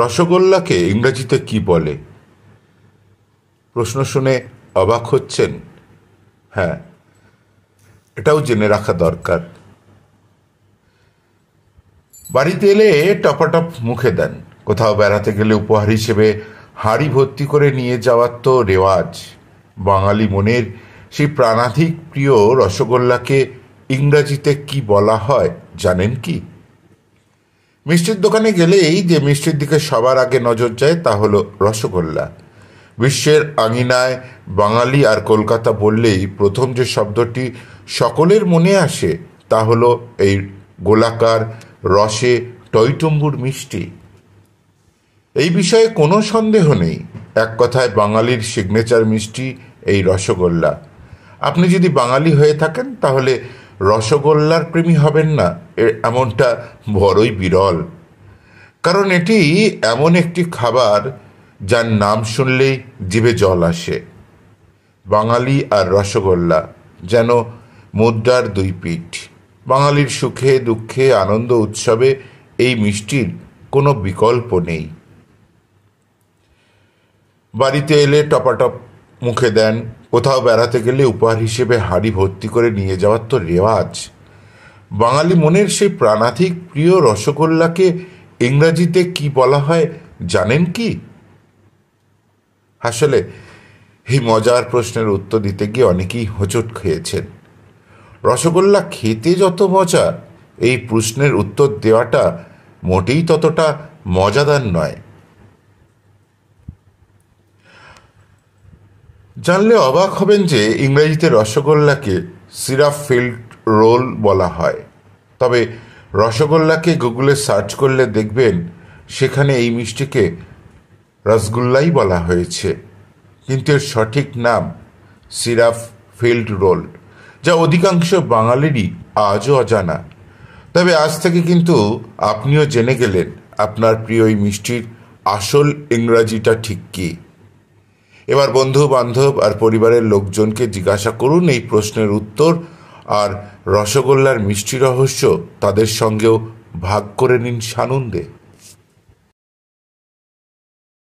রসগোল্লাকে ইংরেজিতে কি বলে প্রশ্ন শুনে অবাক হচ্ছেন হ্যাঁ এটাও জেনে রাখা দরকার বাড়িতে এলে টপাটপ মুখে দেন কোথাও বেড়াতে গেলে উপহার হিসেবে হাড়ি ভর্তি করে নিয়ে যাওয়ার তো রেওয়াজ বাঙালি মনের সেই প্রাণাধিক প্রিয় রসগোল্লাকে ইংরাজিতে কি বলা হয় জানেন কি মিষ্টির দোকানে গেলেই যে মিষ্টির দিকে সবার আগে নজর যায় তা হলো রসগোল্লা বিশ্বের আঙিনায় বাঙালি আর কলকাতা বললেই প্রথম যে শব্দটি সকলের মনে আসে তা হলো এই গোলাকার রসে টয়টম্বুর মিষ্টি এই বিষয়ে কোনো সন্দেহ নেই এক কথায় বাঙালির সিগনেচার মিষ্টি এই রসগোল্লা আপনি যদি বাঙালি হয়ে থাকেন তাহলে রসগোল্লার প্রেমী হবেন না এমনটা বড়ই বিরল কারণ এটি এমন একটি খাবার যার নাম শুনলেই জিভে জল আসে বাঙালি আর রসগোল্লা যেন মুদ্রার দুই পিঠ বাঙালির সুখে দুঃখে আনন্দ উৎসবে এই মিষ্টির কোনো বিকল্প নেই বাড়িতে এলে টপাটপ মুখে দেন কোথাও বেড়াতে গেলে উপহার হিসেবে হাড়ি ভর্তি করে নিয়ে যাওয়ার তো রেওয়াজ বাঙালি মনের সেই প্রাণাধিক প্রিয় রসগোল্লাকে ইংরাজিতে কি বলা হয় জানেন কি আসলে এই মজার প্রশ্নের উত্তর দিতে গিয়ে অনেকেই হোঁচট খেয়েছেন রসগোল্লা খেতে যত মজা এই প্রশ্নের উত্তর দেওয়াটা মোটেই ততটা মজাদার নয় জানলে অবাক হবেন যে ইংরেজিতে রসগোল্লাকে সিরাপ ফিল্ড রোল বলা হয় তবে রসগোল্লাকে গুগলে সার্চ করলে দেখবেন সেখানে এই মিষ্টিকে রসগোল্লাই বলা হয়েছে কিন্তু এর সঠিক নাম সিরাপ ফিল্ড রোল যা অধিকাংশ বাঙালিরই আজও অজানা তবে আজ থেকে কিন্তু আপনিও জেনে গেলেন আপনার প্রিয় এই মিষ্টির আসল ইংরাজিটা ঠিক কী এবার বন্ধু বান্ধব আর পরিবারের লোকজনকে জিজ্ঞাসা করুন এই প্রশ্নের উত্তর আর রসগোল্লার মিষ্টি রহস্য তাদের সঙ্গেও ভাগ করে নিন সানন্দে